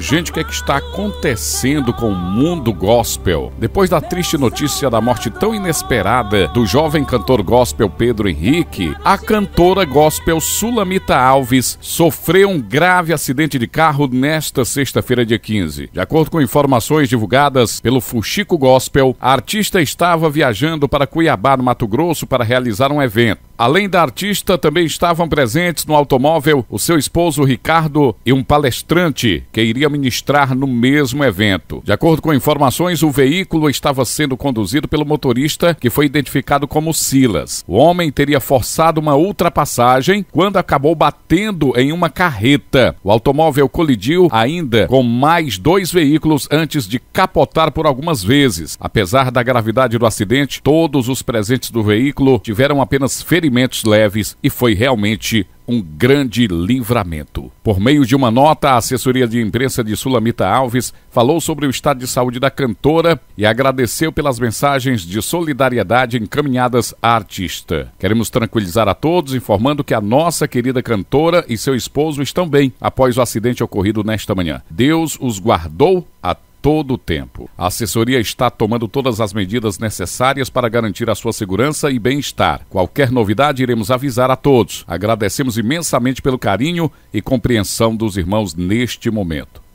Gente, o que é que está acontecendo com o mundo gospel? Depois da triste notícia da morte tão inesperada do jovem cantor gospel Pedro Henrique, a cantora gospel Sulamita Alves sofreu um grave acidente de carro nesta sexta-feira, dia 15. De acordo com informações divulgadas pelo Fuxico Gospel, a artista estava viajando para Cuiabá, no Mato Grosso, para realizar um evento. Além da artista, também estavam presentes no automóvel o seu esposo Ricardo e um palestrante que iria ministrar no mesmo evento. De acordo com informações, o veículo estava sendo conduzido pelo motorista que foi identificado como Silas. O homem teria forçado uma ultrapassagem quando acabou batendo em uma carreta. O automóvel colidiu ainda com mais dois veículos antes de capotar por algumas vezes. Apesar da gravidade do acidente, todos os presentes do veículo tiveram apenas ferimentos ferimentos leves e foi realmente um grande livramento. Por meio de uma nota, a assessoria de imprensa de Sulamita Alves falou sobre o estado de saúde da cantora e agradeceu pelas mensagens de solidariedade encaminhadas à artista. Queremos tranquilizar a todos, informando que a nossa querida cantora e seu esposo estão bem após o acidente ocorrido nesta manhã. Deus os guardou a todo o tempo. A assessoria está tomando todas as medidas necessárias para garantir a sua segurança e bem-estar. Qualquer novidade iremos avisar a todos. Agradecemos imensamente pelo carinho e compreensão dos irmãos neste momento.